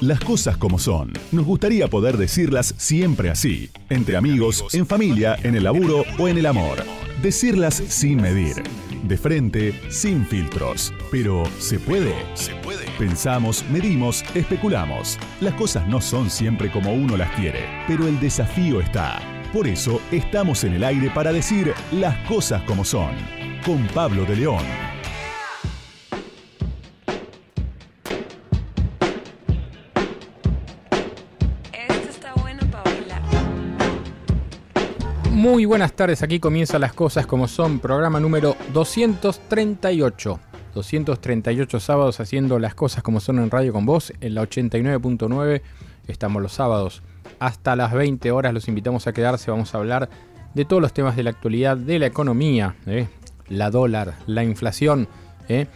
Las cosas como son. Nos gustaría poder decirlas siempre así, entre amigos, en familia, en el laburo o en el amor. Decirlas sin medir. De frente, sin filtros. Pero ¿se puede? Se puede. Pensamos, medimos, especulamos. Las cosas no son siempre como uno las quiere, pero el desafío está. Por eso estamos en el aire para decir las cosas como son. Con Pablo de León. Muy buenas tardes, aquí comienza Las Cosas como Son, programa número 238. 238 sábados haciendo las cosas como son en radio con vos, en la 89.9 estamos los sábados. Hasta las 20 horas los invitamos a quedarse, vamos a hablar de todos los temas de la actualidad, de la economía, ¿eh? la dólar, la inflación, ¿eh?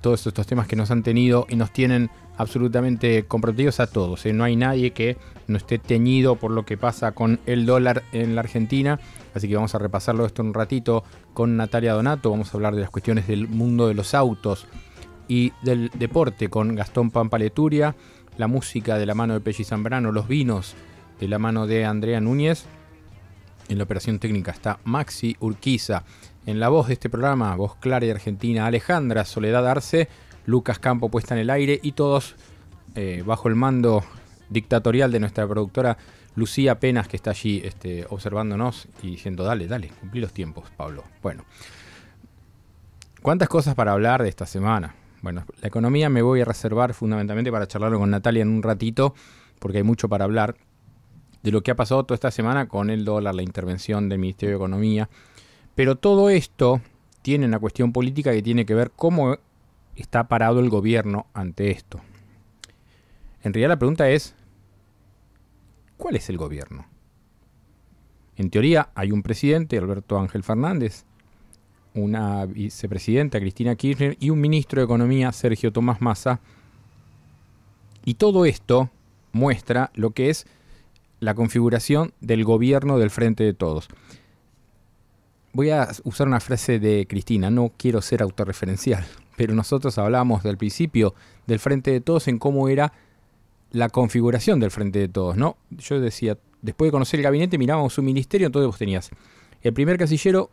todos estos temas que nos han tenido y nos tienen absolutamente comprometidos a todos. No hay nadie que no esté teñido por lo que pasa con el dólar en la Argentina. Así que vamos a repasarlo esto un ratito con Natalia Donato. Vamos a hablar de las cuestiones del mundo de los autos y del deporte con Gastón Pampaleturia. La música de la mano de Peggy Zambrano. Los vinos de la mano de Andrea Núñez. En la operación técnica está Maxi Urquiza. En la voz de este programa, voz clara y argentina, Alejandra Soledad Arce Lucas Campo puesta en el aire y todos eh, bajo el mando dictatorial de nuestra productora Lucía Penas, que está allí este, observándonos y diciendo, dale, dale, cumplí los tiempos, Pablo. Bueno, ¿cuántas cosas para hablar de esta semana? Bueno, la economía me voy a reservar fundamentalmente para charlarlo con Natalia en un ratito, porque hay mucho para hablar de lo que ha pasado toda esta semana con el dólar, la intervención del Ministerio de Economía. Pero todo esto tiene una cuestión política que tiene que ver cómo está parado el gobierno ante esto? En realidad la pregunta es, ¿cuál es el gobierno? En teoría hay un presidente, Alberto Ángel Fernández, una vicepresidenta, Cristina Kirchner, y un ministro de Economía, Sergio Tomás Massa. Y todo esto muestra lo que es la configuración del gobierno del Frente de Todos. Voy a usar una frase de Cristina, no quiero ser autorreferencial, pero nosotros hablábamos del principio del Frente de Todos en cómo era la configuración del Frente de Todos, ¿no? Yo decía, después de conocer el gabinete mirábamos su ministerio, entonces vos tenías el primer casillero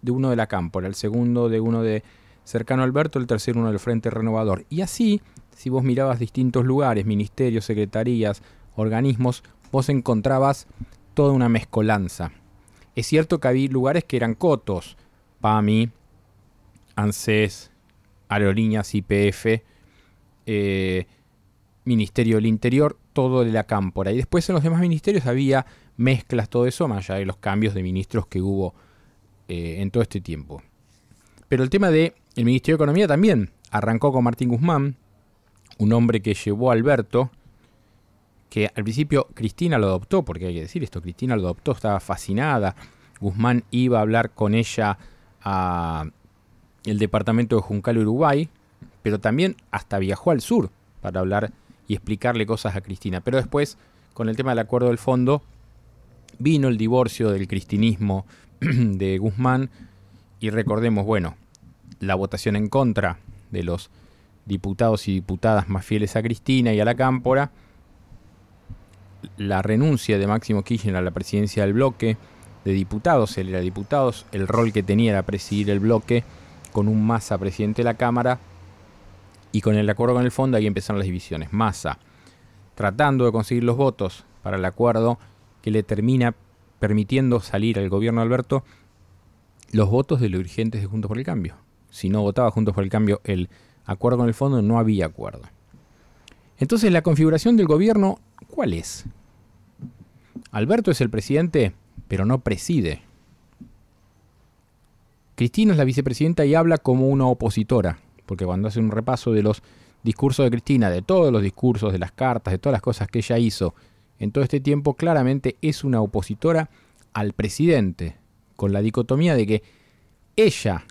de uno de la Cámpora, el segundo de uno de cercano Alberto, el tercero uno del Frente Renovador. Y así, si vos mirabas distintos lugares, ministerios, secretarías, organismos, vos encontrabas toda una mezcolanza. Es cierto que había lugares que eran cotos, PAMI, ANSES, aerolíneas, IPF, eh, Ministerio del Interior, todo de la cámpora. Y después en los demás ministerios había mezclas, todo eso, más allá de los cambios de ministros que hubo eh, en todo este tiempo. Pero el tema del el Ministerio de Economía también arrancó con Martín Guzmán, un hombre que llevó a Alberto, que al principio Cristina lo adoptó, porque hay que decir esto, Cristina lo adoptó, estaba fascinada. Guzmán iba a hablar con ella a el departamento de Juncal, Uruguay, pero también hasta viajó al sur para hablar y explicarle cosas a Cristina. Pero después, con el tema del acuerdo del fondo, vino el divorcio del cristinismo de Guzmán y recordemos, bueno, la votación en contra de los diputados y diputadas más fieles a Cristina y a la Cámpora, la renuncia de Máximo Kirchner a la presidencia del bloque de diputados, él era diputados, el rol que tenía era presidir el bloque, con un masa presidente de la Cámara y con el acuerdo con el fondo ahí empezaron las divisiones. masa tratando de conseguir los votos para el acuerdo que le termina permitiendo salir al gobierno de Alberto los votos de los dirigentes de Juntos por el Cambio. Si no votaba Juntos por el Cambio el acuerdo con el fondo, no había acuerdo. Entonces, la configuración del gobierno, ¿cuál es? Alberto es el presidente, pero no preside Cristina es la vicepresidenta y habla como una opositora, porque cuando hace un repaso de los discursos de Cristina, de todos los discursos, de las cartas, de todas las cosas que ella hizo en todo este tiempo, claramente es una opositora al presidente, con la dicotomía de que ella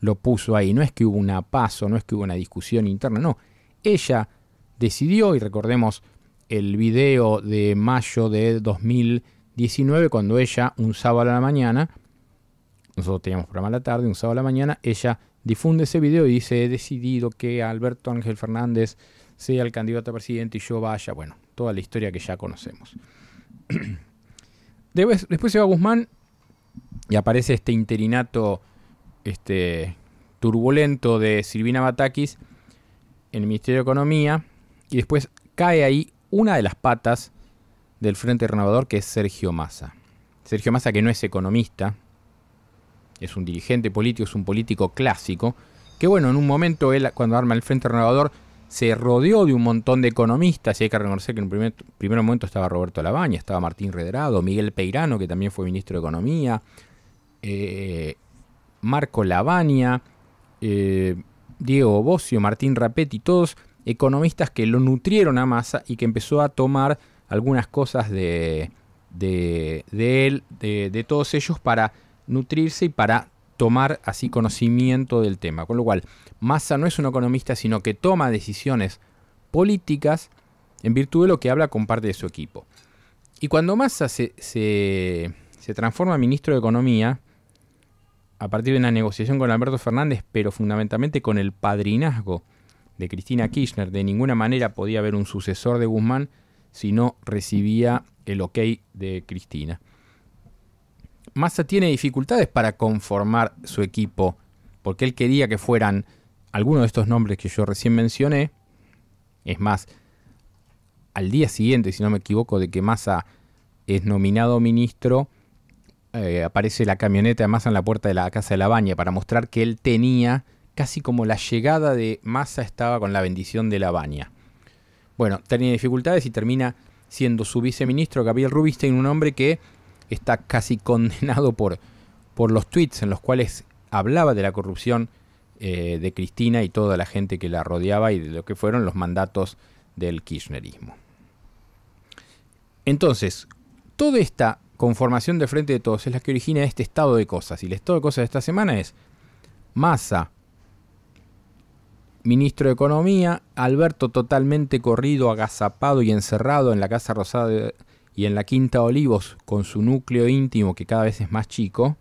lo puso ahí, no es que hubo una paso, no es que hubo una discusión interna, no, ella decidió, y recordemos el video de mayo de 2019, cuando ella, un sábado a la mañana, nosotros teníamos programa a la tarde, un sábado a la mañana. Ella difunde ese video y dice, he decidido que Alberto Ángel Fernández sea el candidato a presidente y yo vaya. Bueno, toda la historia que ya conocemos. Después se va Guzmán y aparece este interinato este, turbulento de Silvina Batakis en el Ministerio de Economía y después cae ahí una de las patas del Frente Renovador que es Sergio Massa. Sergio Massa que no es economista, es un dirigente político, es un político clásico, que bueno, en un momento él cuando arma el Frente Renovador se rodeó de un montón de economistas, y hay que reconocer que en un primer, momento estaba Roberto Labaña, estaba Martín Redrado Miguel Peirano, que también fue ministro de Economía, eh, Marco Labaña, eh, Diego Bocio, Martín Rapetti, todos economistas que lo nutrieron a masa y que empezó a tomar algunas cosas de, él, de todos ellos, para nutrirse y para tomar así conocimiento del tema. Con lo cual, Massa no es un economista, sino que toma decisiones políticas en virtud de lo que habla con parte de su equipo. Y cuando Massa se, transforma en ministro de Economía, a partir de una negociación con Alberto Fernández, pero fundamentalmente con el padrinazgo de Cristina Kirchner, de ninguna manera podía haber un sucesor de Guzmán si no recibía el ok de Cristina. Massa tiene dificultades para conformar su equipo, porque él quería que fueran algunos de estos nombres que yo recién mencioné. Es más, al día siguiente, si no me equivoco, de que Massa es nominado ministro, eh, aparece la camioneta de Massa en la puerta de la casa de la baña para mostrar que él tenía casi como la llegada de Massa estaba con la bendición de la baña. Bueno, tenía dificultades y termina siendo su viceministro Gabriel Rubistein, un hombre que está casi condenado por, por los tweets en los cuales hablaba de la corrupción eh, de Cristina y toda la gente que la rodeaba y de lo que fueron los mandatos del kirchnerismo. Entonces, toda esta conformación de frente de todos es la que origina este estado de cosas. Y el estado de cosas de esta semana es Massa, ministro de Economía, Alberto totalmente corrido, agazapado y encerrado en la Casa Rosada de, y en la Quinta Olivos con su núcleo íntimo que cada vez es más chico,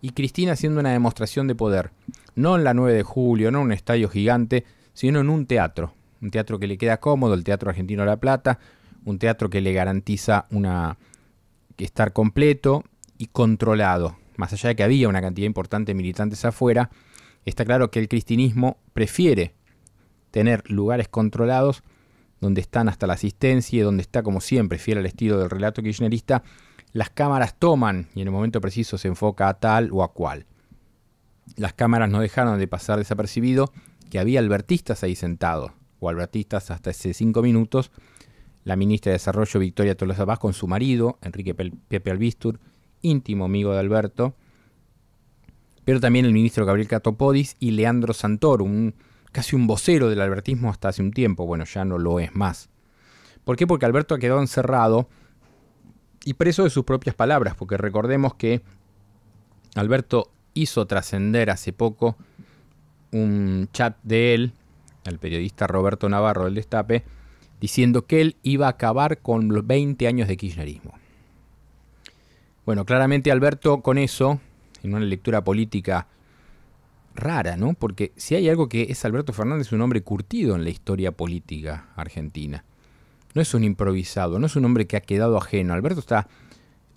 y Cristina haciendo una demostración de poder, no en la 9 de julio, no en un estadio gigante, sino en un teatro, un teatro que le queda cómodo, el Teatro Argentino La Plata, un teatro que le garantiza una que estar completo y controlado. Más allá de que había una cantidad importante de militantes afuera, está claro que el cristinismo prefiere tener lugares controlados donde están hasta la asistencia y donde está, como siempre, fiel al estilo del relato kirchnerista, las cámaras toman y en el momento preciso se enfoca a tal o a cual. Las cámaras no dejaron de pasar desapercibido que había albertistas ahí sentados, o albertistas hasta hace cinco minutos, la ministra de Desarrollo Victoria Tolosa Paz con su marido, Enrique Pepe Albistur, íntimo amigo de Alberto, pero también el ministro Gabriel Catopodis y Leandro Santor, un casi un vocero del albertismo hasta hace un tiempo, bueno, ya no lo es más. ¿Por qué? Porque Alberto ha quedado encerrado y preso de sus propias palabras, porque recordemos que Alberto hizo trascender hace poco un chat de él, al periodista Roberto Navarro del Destape, diciendo que él iba a acabar con los 20 años de Kirchnerismo. Bueno, claramente Alberto con eso, en una lectura política rara, ¿no? Porque si hay algo que es Alberto Fernández un hombre curtido en la historia política argentina. No es un improvisado, no es un hombre que ha quedado ajeno. Alberto está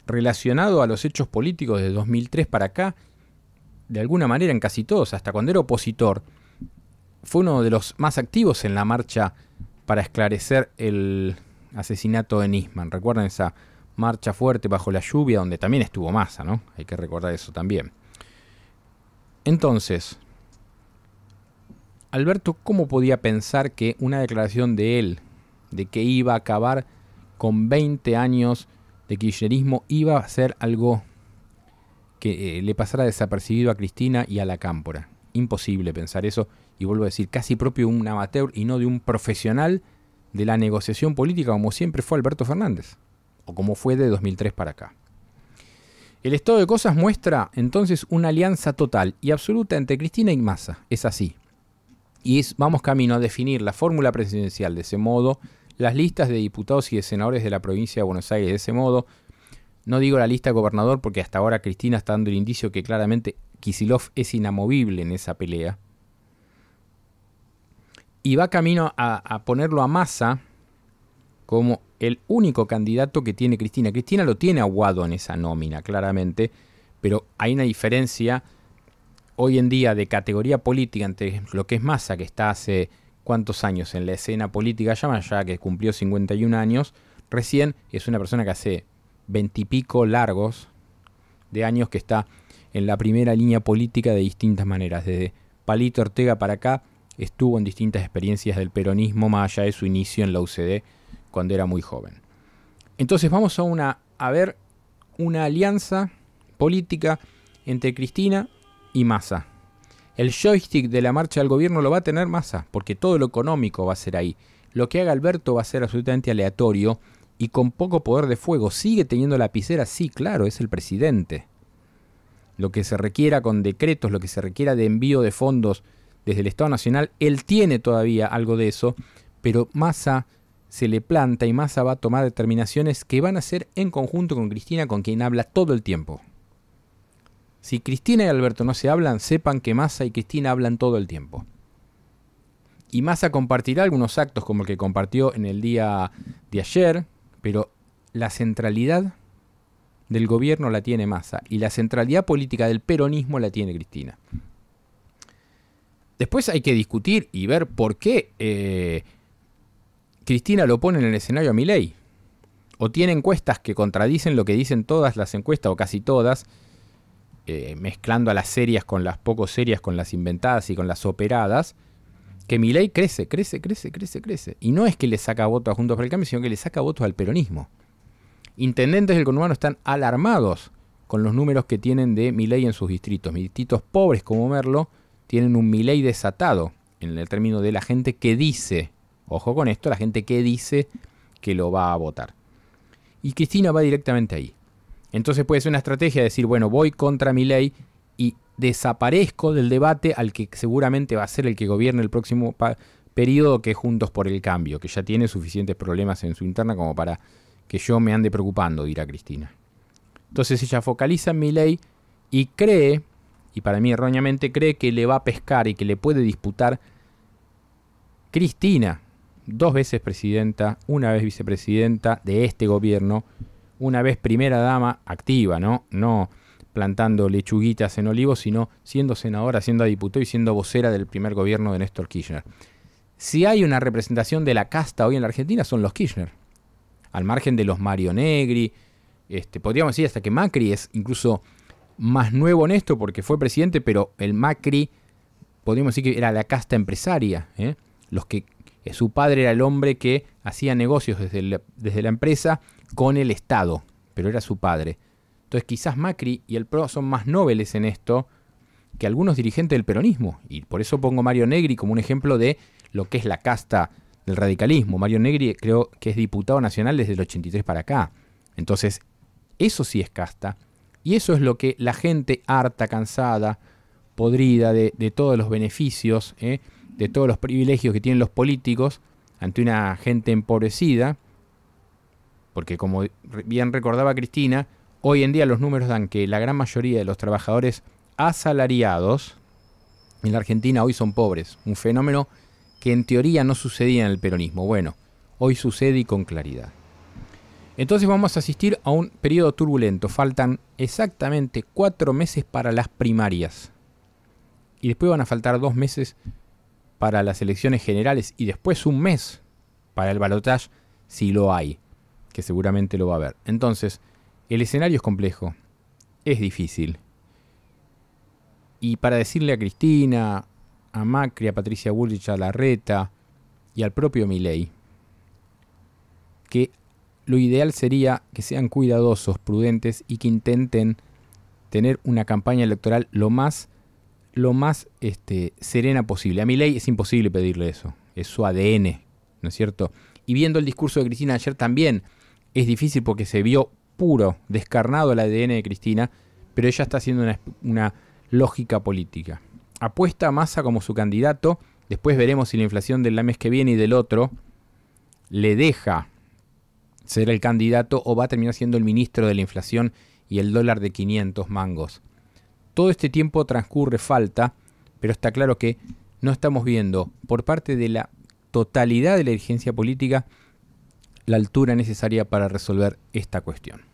relacionado a los hechos políticos de 2003 para acá, de alguna manera en casi todos, hasta cuando era opositor, fue uno de los más activos en la marcha para esclarecer el asesinato de Nisman. Recuerden esa marcha fuerte bajo la lluvia donde también estuvo Massa, ¿no? Hay que recordar eso también. Entonces, Alberto, ¿cómo podía pensar que una declaración de él, de que iba a acabar con 20 años de kirchnerismo, iba a ser algo que eh, le pasara desapercibido a Cristina y a la Cámpora? Imposible pensar eso, y vuelvo a decir, casi propio de un amateur y no de un profesional de la negociación política, como siempre fue Alberto Fernández, o como fue de 2003 para acá. El estado de cosas muestra entonces una alianza total y absoluta entre Cristina y Massa. Es así. Y es, vamos camino a definir la fórmula presidencial de ese modo, las listas de diputados y de senadores de la provincia de Buenos Aires de ese modo. No digo la lista gobernador porque hasta ahora Cristina está dando el indicio que claramente Kisilov es inamovible en esa pelea. Y va camino a, a ponerlo a Massa como el único candidato que tiene Cristina. Cristina lo tiene aguado en esa nómina, claramente, pero hay una diferencia hoy en día de categoría política entre lo que es Massa, que está hace cuántos años en la escena política, ya, allá que cumplió 51 años, recién es una persona que hace veintipico largos de años que está en la primera línea política de distintas maneras. Desde Palito Ortega para acá estuvo en distintas experiencias del peronismo, más allá de su inicio en la UCD, cuando era muy joven. Entonces vamos a, una, a ver una alianza política entre Cristina y Massa. El joystick de la marcha del gobierno lo va a tener Massa, porque todo lo económico va a ser ahí. Lo que haga Alberto va a ser absolutamente aleatorio y con poco poder de fuego. ¿Sigue teniendo la lapicera? Sí, claro, es el presidente. Lo que se requiera con decretos, lo que se requiera de envío de fondos desde el Estado Nacional, él tiene todavía algo de eso, pero Massa se le planta y Massa va a tomar determinaciones que van a ser en conjunto con Cristina, con quien habla todo el tiempo. Si Cristina y Alberto no se hablan, sepan que Massa y Cristina hablan todo el tiempo. Y Massa compartirá algunos actos como el que compartió en el día de ayer, pero la centralidad del gobierno la tiene Massa y la centralidad política del peronismo la tiene Cristina. Después hay que discutir y ver por qué eh, Cristina lo pone en el escenario a Milei. O tiene encuestas que contradicen lo que dicen todas las encuestas, o casi todas, eh, mezclando a las serias con las poco serias, con las inventadas y con las operadas, que Milei crece, crece, crece, crece, crece. Y no es que le saca votos a Juntos por el Cambio, sino que le saca votos al peronismo. Intendentes del conurbano están alarmados con los números que tienen de Milei en sus distritos. Distritos pobres como Merlo tienen un Milei desatado en el término de la gente que dice Ojo con esto, la gente que dice que lo va a votar. Y Cristina va directamente ahí. Entonces puede ser una estrategia de decir, bueno, voy contra mi ley y desaparezco del debate al que seguramente va a ser el que gobierne el próximo periodo que Juntos por el Cambio, que ya tiene suficientes problemas en su interna como para que yo me ande preocupando, dirá Cristina. Entonces ella focaliza en mi ley y cree, y para mí erróneamente cree que le va a pescar y que le puede disputar Cristina dos veces presidenta, una vez vicepresidenta de este gobierno, una vez primera dama activa, ¿no? No plantando lechuguitas en olivos, sino siendo senadora, siendo diputada y siendo vocera del primer gobierno de Néstor Kirchner. Si hay una representación de la casta hoy en la Argentina son los Kirchner, al margen de los Mario Negri, este, podríamos decir hasta que Macri es incluso más nuevo en esto porque fue presidente, pero el Macri, podríamos decir que era la casta empresaria, ¿eh? los que su padre era el hombre que hacía negocios desde, desde la empresa con el Estado, pero era su padre. Entonces quizás Macri y el PRO son más nobles en esto que algunos dirigentes del peronismo. Y por eso pongo Mario Negri como un ejemplo de lo que es la casta del radicalismo. Mario Negri eh, creo que es diputado nacional desde el 83 para acá. Entonces, eso sí es casta. Y eso es lo que la gente harta, cansada, podrida de, todos los beneficios, eh, de todos los privilegios que tienen los políticos ante una gente empobrecida, porque como bien recordaba Cristina, hoy en día los números dan que la gran mayoría de los trabajadores asalariados en la Argentina hoy son pobres, un fenómeno que en teoría no sucedía en el peronismo. Bueno, hoy sucede y con claridad. Entonces vamos a asistir a un periodo turbulento. Faltan exactamente cuatro meses para las primarias. Y después van a faltar dos meses para las elecciones generales y después un mes para el balotaje si lo hay, que seguramente lo va a haber. Entonces, el escenario es complejo, es difícil. Y para decirle a Cristina, a Macri, a Patricia Bullrich, a Larreta y al propio Milei que lo ideal sería que sean cuidadosos, prudentes y que intenten tener una campaña electoral lo más lo más este, serena posible. A mi ley es imposible pedirle eso, es su ADN, ¿no es cierto? Y viendo el discurso de Cristina ayer también es difícil porque se vio puro, descarnado el ADN de Cristina, pero ella está haciendo una, una lógica política. Apuesta a Massa como su candidato, después veremos si la inflación del mes que viene y del otro le deja ser el candidato o va a terminar siendo el ministro de la inflación y el dólar de 500 mangos todo este tiempo transcurre falta, pero está claro que no estamos viendo por parte de la totalidad de la dirigencia política la altura necesaria para resolver esta cuestión.